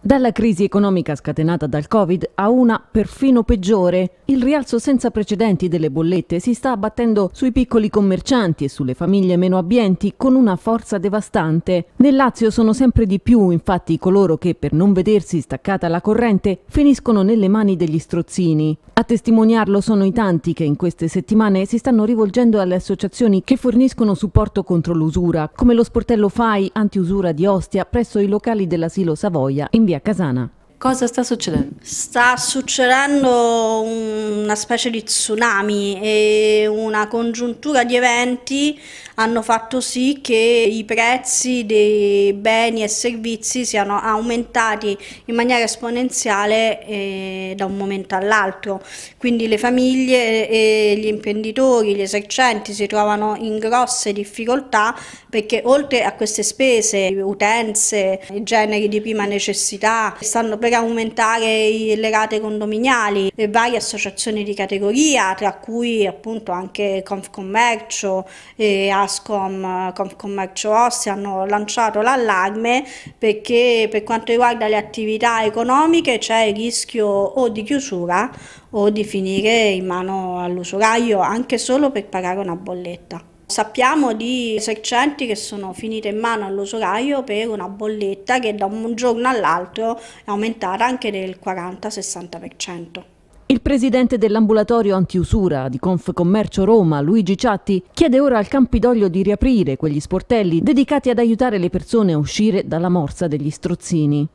Dalla crisi economica scatenata dal Covid a una perfino peggiore, il rialzo senza precedenti delle bollette si sta abbattendo sui piccoli commercianti e sulle famiglie meno abbienti con una forza devastante. Nel Lazio sono sempre di più infatti coloro che per non vedersi staccata la corrente finiscono nelle mani degli strozzini. A testimoniarlo sono i tanti che in queste settimane si stanno rivolgendo alle associazioni che forniscono supporto contro l'usura, come lo sportello FAI antiusura di Ostia presso i locali dell'asilo Savoia in in via Casana. Cosa sta succedendo? Sta succedendo un una specie di tsunami e una congiuntura di eventi hanno fatto sì che i prezzi dei beni e servizi siano aumentati in maniera esponenziale eh, da un momento all'altro. Quindi le famiglie e gli imprenditori, gli esercenti si trovano in grosse difficoltà perché oltre a queste spese, utenze, i generi di prima necessità, stanno per aumentare le rate condominiali e varie associazioni associazioni di categoria, tra cui appunto anche Confcommercio e Ascom, Confcommercio Ossi hanno lanciato l'allarme perché per quanto riguarda le attività economiche c'è il rischio o di chiusura o di finire in mano all'usuraio anche solo per pagare una bolletta. Sappiamo di esercenti che sono finite in mano all'usuraio per una bolletta che da un giorno all'altro è aumentata anche del 40-60%. Il presidente dell'ambulatorio antiusura di Confcommercio Roma, Luigi Ciatti, chiede ora al Campidoglio di riaprire quegli sportelli dedicati ad aiutare le persone a uscire dalla morsa degli strozzini.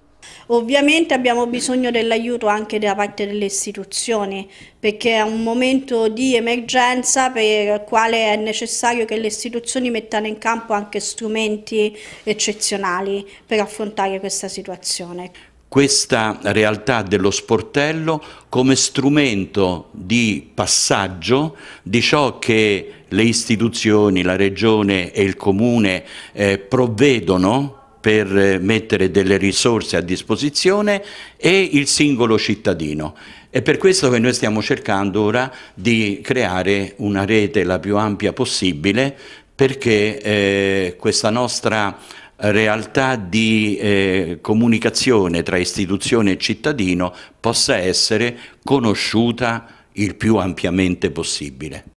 Ovviamente abbiamo bisogno dell'aiuto anche da parte delle istituzioni perché è un momento di emergenza per il quale è necessario che le istituzioni mettano in campo anche strumenti eccezionali per affrontare questa situazione questa realtà dello sportello come strumento di passaggio di ciò che le istituzioni, la regione e il comune eh, provvedono per eh, mettere delle risorse a disposizione e il singolo cittadino. È per questo che noi stiamo cercando ora di creare una rete la più ampia possibile perché eh, questa nostra realtà di eh, comunicazione tra istituzione e cittadino possa essere conosciuta il più ampiamente possibile.